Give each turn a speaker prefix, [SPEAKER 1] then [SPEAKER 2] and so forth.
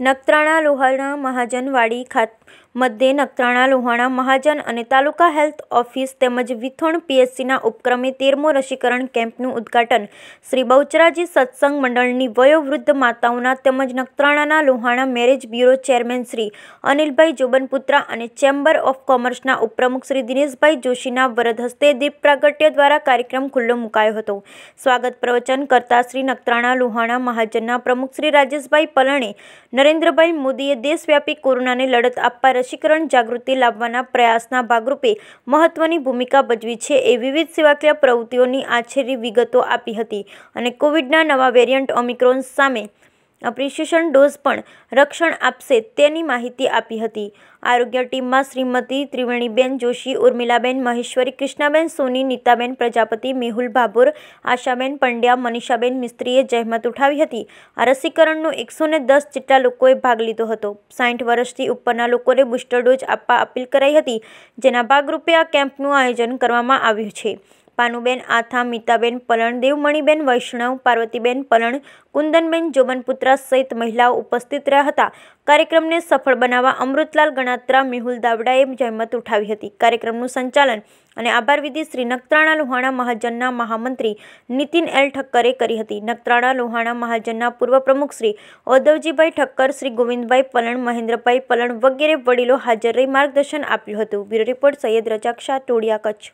[SPEAKER 1] નખત્રાણા લોહાણા મહાજનવાડી ખાતે મધ્યે નખત્રાણા લુહાણા મહાજન અને તાલુકા હેલ્થ ઓફિસ તેમજ વિથોણ પીએસસીના ઉપક્રમે તેરમો રસીકરણ કેમ્પનું ઉદ્ઘાટન શ્રી બહુચરાજી સત્સંગ મંડળની વયોવૃદ્ધ માતાઓના તેમજ નખત્રાણાના Luhana marriage bureau chairman Shri Anilbhai Jobanputra અને ચેમ્બર ઓફ કોમર્સના ઉપપ્રમુખ શ્રી દિનેશભાઈ જોશીના વરદ હસ્તે દીપ પ્રાગટ્ય દ્વારા કાર્યક્રમ ખુલ્લો મુકાયો હતો સ્વાગત પ્રવચન કરતા શ્રી નખત્રાણા લુહાણા મહાજનના પ્રમુખ શ્રી રાજેશભાઈ પલણે નરેન્દ્રભાઈ મોદીએ દેશવ્યાપી કોરોનાને લડત આપવા રસીકરણ જાગૃતિ લાવવાના પ્રયાસના ભાગરૂપે મહત્વની ભૂમિકા ભજવી છે એ વિવિધ સેવાકીય પ્રવૃત્તિઓની આછેરી વિગતો આપી હતી અને કોવિડના નવા વેરિયન્ટ ઓમિક્રોન સામે એપ્રિશિએશન ડોઝ પણ રક્ષણ આપશે તેની માહિતી આપી હતી આરોગ્ય ટીમમાં શ્રીમતી ત્રિવેણીબેન જોશી ઉર્મિલાબેન મહેશ્વરી કૃષ્ણાબેન સોની નીતાબેન પ્રજાપતિ મેહુલ ભાભોર આશાબેન પંડ્યા મનીષાબેન મિસ્ત્રીએ જહેમત ઉઠાવી હતી આ રસીકરણનો એકસો ને દસ જેટલા લોકોએ ભાગ લીધો હતો સાઠ વર્ષથી ઉપરના લોકોને બુસ્ટર ડોઝ આપવા અપીલ કરાઈ હતી જેના ભાગરૂપે આ કેમ્પનું આયોજન કરવામાં આવ્યું છે પાનુબેન આથા મીતાબેન પલણ દેવમણીબેન વૈષ્ણવ પાર્વતીબેન પલણ કુંદનબેન જોબનપુત્રા સહિત મહિલાઓ ઉપસ્થિત રહ્યા હતા કાર્યક્રમને સફળ બનાવવા અમૃતલાલ ગણાત્રા મેહુલ દાવડાએ જહેમત ઉઠાવી હતી કાર્યક્રમનું સંચાલન અને આભાર વિધિ શ્રી નકત્રાણા લોહાણા મહાજનના મહામંત્રી નીતિન એલ ઠક્કરે કરી હતી નકત્રાણા લોહાણા મહાજનના પૂર્વ પ્રમુખ શ્રી ઔદ્ધવજીભાઈ ઠક્કર શ્રી ગોવિંદભાઈ પલણ મહેન્દ્રભાઈ પલણ વગેરે વડીલો હાજર રહી માર્ગદર્શન આપ્યું હતું બ્યુરો રિપોર્ટ સૈયદ રજાક્ષા ટોળિયા કચ્છ